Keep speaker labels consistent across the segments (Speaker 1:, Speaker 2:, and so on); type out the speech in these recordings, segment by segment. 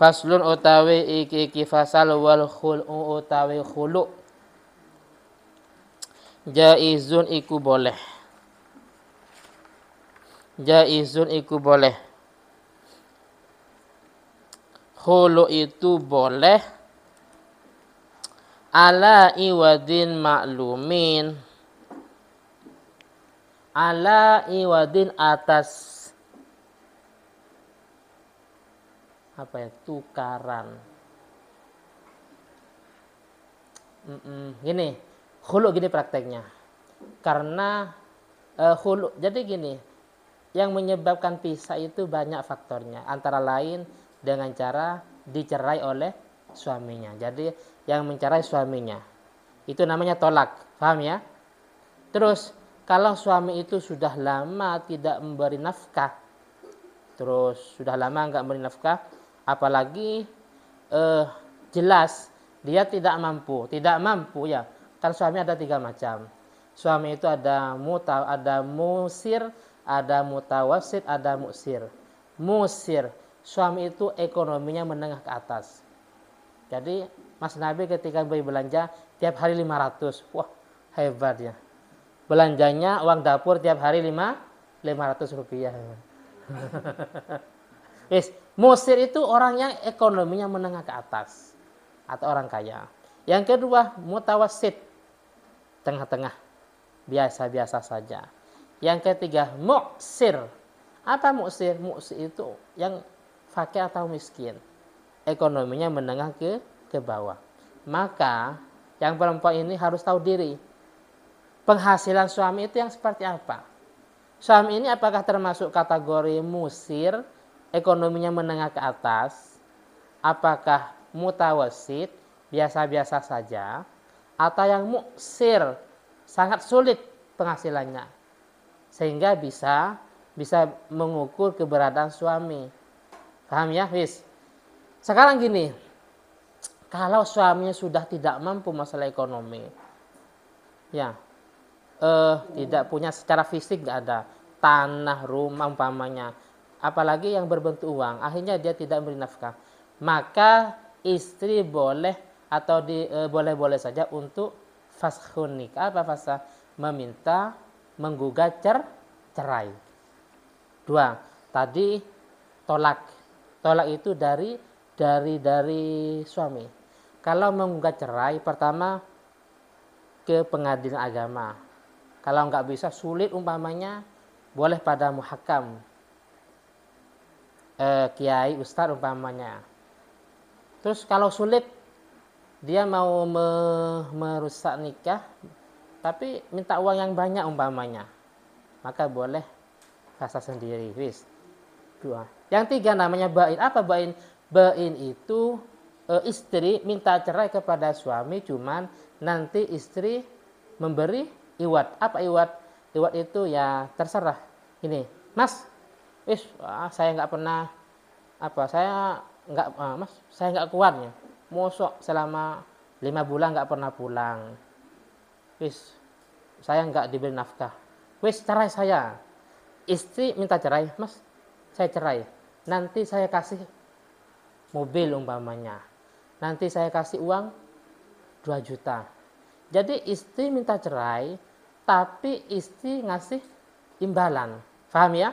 Speaker 1: faslun utawi iki iki fasal wal khul utawi khulu jaizun iku boleh jaizun iku boleh khulu itu boleh ala iwadin maklumin ala iwadin atas apa ya tukaran Mm-mm. gini hulu gini prakteknya karena uh, hulu jadi gini yang menyebabkan pisah itu banyak faktornya antara lain dengan cara dicerai oleh suaminya jadi yang mencerai suaminya itu namanya tolak paham ya terus kalau suami itu sudah lama tidak memberi nafkah terus sudah lama nggak memberi nafkah apalagi eh, jelas dia tidak mampu tidak mampu ya kan suami ada tiga macam suami itu ada muta ada musir ada mutawasid ada musir musir suami itu ekonominya menengah ke atas jadi Mas Nabi ketika beli belanja tiap hari 500 wah hebat ya belanjanya uang dapur tiap hari 5 500 rupiah Wis, Musir itu orangnya ekonominya menengah ke atas atau orang kaya. Yang kedua, mutawasid. Tengah-tengah. Biasa-biasa saja. Yang ketiga, muksir. Apa muksir? Muksir itu yang fakir atau miskin. Ekonominya menengah ke ke bawah. Maka yang perempuan ini harus tahu diri. Penghasilan suami itu yang seperti apa? Suami ini apakah termasuk kategori musir ekonominya menengah ke atas, apakah mutawasid biasa-biasa saja atau yang muksir sangat sulit penghasilannya sehingga bisa bisa mengukur keberadaan suami. Paham ya, Wis? Sekarang gini, kalau suaminya sudah tidak mampu masalah ekonomi, ya, eh, tidak punya secara fisik tidak ada tanah, rumah umpamanya, apalagi yang berbentuk uang akhirnya dia tidak memberi nafkah maka istri boleh atau e, boleh-boleh saja untuk faskhun apa fasa meminta menggugat cer, cerai dua tadi tolak tolak itu dari dari dari suami kalau menggugat cerai pertama ke pengadilan agama kalau nggak bisa sulit umpamanya boleh pada muhakam eh, kiai Ustaz umpamanya terus kalau sulit dia mau me merusak nikah tapi minta uang yang banyak umpamanya maka boleh rasa sendiri wis dua yang tiga namanya bain apa bain bain itu e, istri minta cerai kepada suami cuman nanti istri memberi iwat apa iwat iwat itu ya terserah ini mas wis ah, saya nggak pernah apa saya nggak ah, mas saya nggak kuat ya mosok selama lima bulan nggak pernah pulang wis saya nggak diberi nafkah wis cerai saya istri minta cerai mas saya cerai nanti saya kasih mobil umpamanya nanti saya kasih uang 2 juta jadi istri minta cerai tapi istri ngasih imbalan paham ya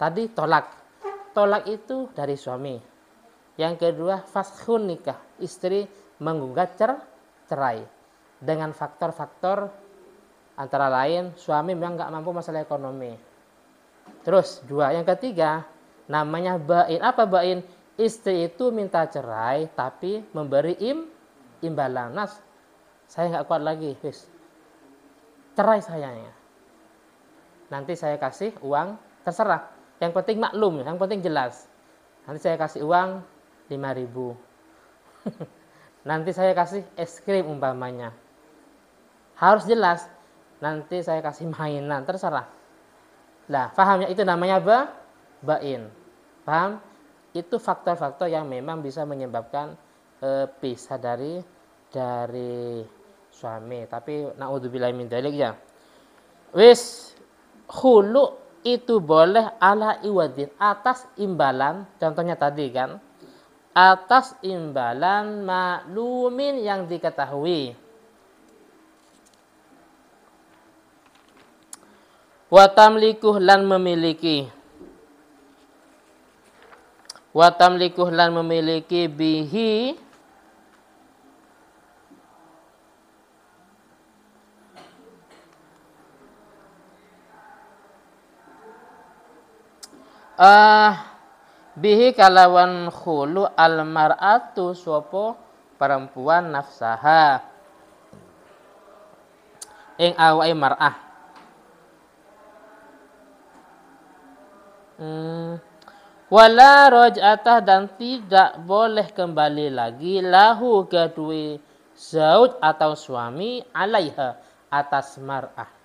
Speaker 1: Tadi tolak. Tolak itu dari suami. Yang kedua fashun nikah. Istri menggugat cer cerai. Dengan faktor-faktor antara lain suami memang nggak mampu masalah ekonomi. Terus dua, yang ketiga namanya bain. Apa bain? Istri itu minta cerai tapi memberi im imbalan. Nas, saya nggak kuat lagi, wis. Cerai sayangnya. Nanti saya kasih uang terserah. Yang penting maklum, yang penting jelas. Nanti saya kasih uang 5000 Nanti saya kasih es krim umpamanya. Harus jelas. Nanti saya kasih mainan, terserah. Nah, pahamnya itu namanya apa? Bain. Paham? Itu faktor-faktor yang memang bisa menyebabkan e, pisah dari dari suami. Tapi naudzubillah min dalik ya. Wis hulu itu boleh ala iwadin atas imbalan contohnya tadi kan atas imbalan maklumin yang diketahui watamlikuh lan memiliki watamlikuh lan memiliki bihi uh, bihi kalawan khulu mar'atu sopo perempuan nafsaha ing awai mar'ah hmm. wala roj'atah dan tidak boleh kembali lagi lahu gadui zaud atau suami alaiha atas mar'ah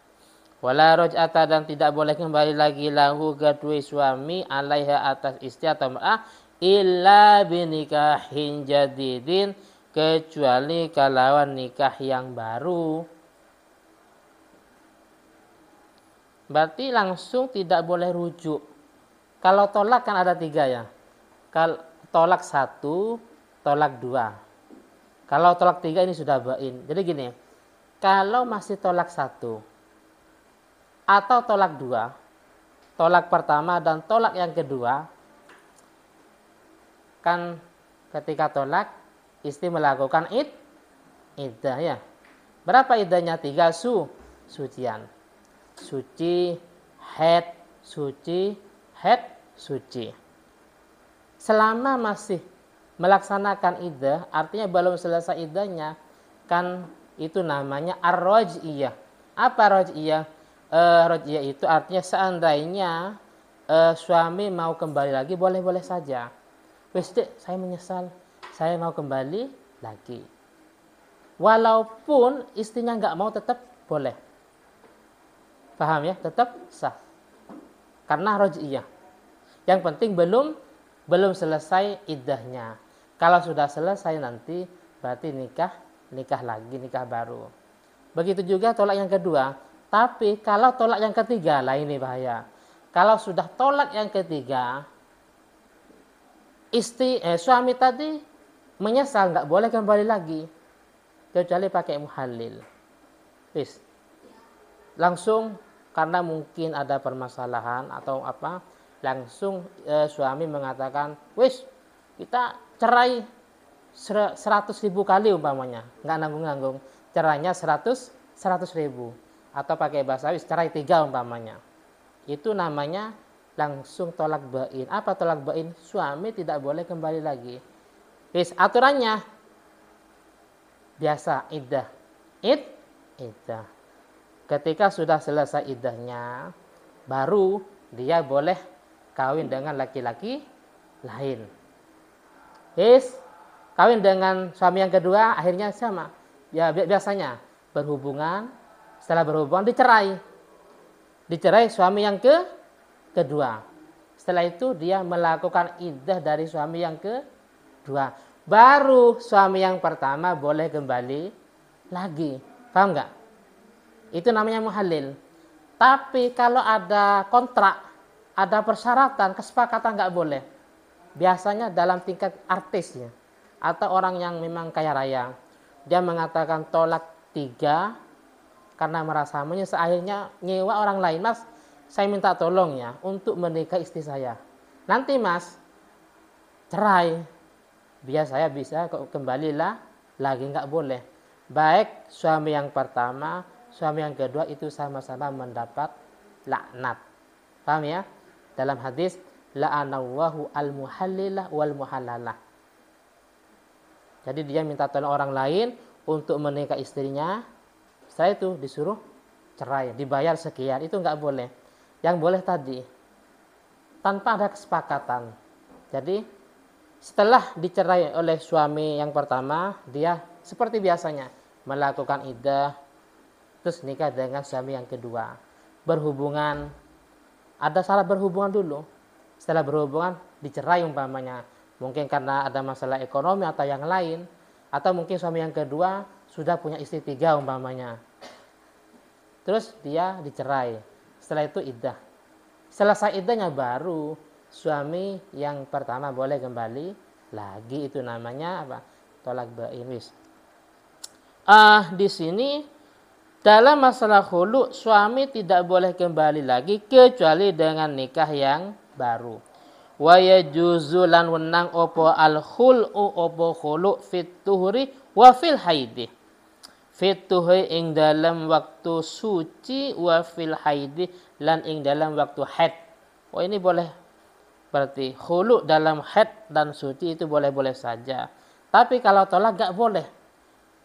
Speaker 1: Wala roj'ata dan tidak boleh kembali lagi lahu gadwi suami alaiha atas istri atau ma'ah illa binikahin jadidin kecuali kalawan nikah yang baru. Berarti langsung tidak boleh rujuk. Kalau tolak kan ada tiga ya. Kalau tolak satu, tolak dua. Kalau tolak tiga ini sudah bain. Jadi gini, kalau masih tolak satu, atau tolak dua, tolak pertama dan tolak yang kedua, kan ketika tolak istri melakukan id, idah ya. Berapa idahnya Tiga su, sucian. Suci, head, suci, head, suci. Selama masih melaksanakan idah, artinya belum selesai idahnya, kan itu namanya arroj iya, Apa iya? uh, eh, rojia itu artinya seandainya uh, suami mau kembali lagi boleh-boleh saja. Wis saya menyesal, saya mau kembali lagi. Walaupun istrinya nggak mau tetap boleh. Paham ya? Tetap sah. Karena rojia. Yang penting belum belum selesai iddahnya. Kalau sudah selesai nanti berarti nikah nikah lagi, nikah baru. Begitu juga tolak yang kedua, tapi kalau tolak yang ketiga, lah ini bahaya. Kalau sudah tolak yang ketiga, istri eh, suami tadi menyesal nggak boleh kembali lagi kecuali pakai muhalil. bis. Langsung karena mungkin ada permasalahan atau apa, langsung eh, suami mengatakan, "Wis, kita cerai 100 ribu kali umpamanya nggak nanggung-nanggung cerainya 100 100 ribu atau pakai bahasa Arab cerai tiga umpamanya. Itu namanya langsung tolak bain. Apa tolak bain? Suami tidak boleh kembali lagi. Bis aturannya biasa iddah. Id iddah. Ketika sudah selesai idahnya baru dia boleh kawin dengan laki-laki lain. Bis kawin dengan suami yang kedua akhirnya sama. Ya biasanya berhubungan setelah berhubungan dicerai. Dicerai suami yang ke kedua. Setelah itu dia melakukan iddah dari suami yang kedua. Baru suami yang pertama boleh kembali lagi. Paham nggak? Itu namanya muhalil. Tapi kalau ada kontrak, ada persyaratan, kesepakatan nggak boleh. Biasanya dalam tingkat artisnya atau orang yang memang kaya raya. Dia mengatakan tolak tiga karena merasa menyesal akhirnya nyewa orang lain mas saya minta tolong ya untuk menikah istri saya nanti mas cerai biar saya bisa kembalilah lagi nggak boleh baik suami yang pertama suami yang kedua itu sama-sama mendapat laknat paham ya dalam hadis la'anallahu al-muhallilah wal muhallalah. Jadi dia minta tolong orang lain untuk menikah istrinya, setelah itu disuruh cerai, dibayar sekian, itu nggak boleh. Yang boleh tadi, tanpa ada kesepakatan. Jadi setelah dicerai oleh suami yang pertama, dia seperti biasanya melakukan idah, terus nikah dengan suami yang kedua. Berhubungan, ada salah berhubungan dulu. Setelah berhubungan, dicerai umpamanya. Mungkin karena ada masalah ekonomi atau yang lain. Atau mungkin suami yang kedua sudah punya istri tiga umpamanya. Terus dia dicerai. Setelah itu iddah. Selesai iddahnya baru suami yang pertama boleh kembali lagi itu namanya apa? Tolak wis. Ah, di sini dalam masalah hulu, suami tidak boleh kembali lagi kecuali dengan nikah yang baru. Waya juzulan wenang opo al khulu opo khulu fit tuhuri wa fil haidih fituhi ing dalam waktu suci wa fil haidi lan ing dalam waktu haid. Oh ini boleh berarti khulu dalam haid dan suci itu boleh-boleh saja. Tapi kalau tolak gak boleh.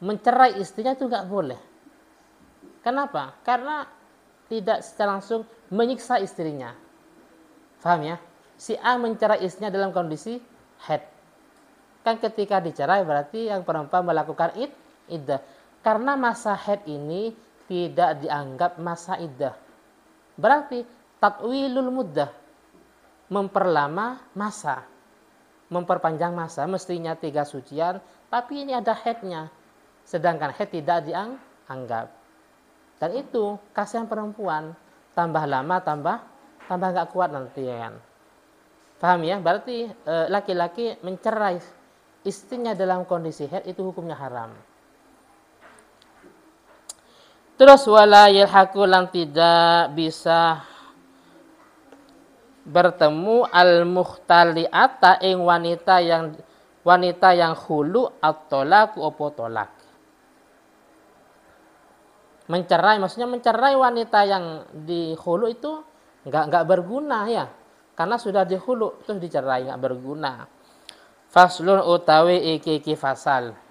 Speaker 1: Mencerai istrinya itu gak boleh. Kenapa? Karena tidak secara langsung menyiksa istrinya. Faham ya? Si A mencerai istrinya dalam kondisi haid. Kan ketika dicerai berarti yang perempuan melakukan id, iddah karena masa head ini tidak dianggap masa iddah. Berarti tatwilul muddah memperlama masa memperpanjang masa mestinya tiga sucian tapi ini ada headnya sedangkan head tidak dianggap dan itu kasihan perempuan tambah lama tambah tambah nggak kuat nanti ya kan paham ya berarti eh, laki-laki e, mencerai istrinya dalam kondisi head itu hukumnya haram Terus wala yalhaqu lan tidak bisa bertemu al mukhtali'ata ing wanita yang wanita yang hulu atau laku opo tolak. Mencerai maksudnya mencerai wanita yang di hulu itu nggak nggak berguna ya. Karena sudah di hulu terus dicerai nggak berguna. Faslun utawi iki fasal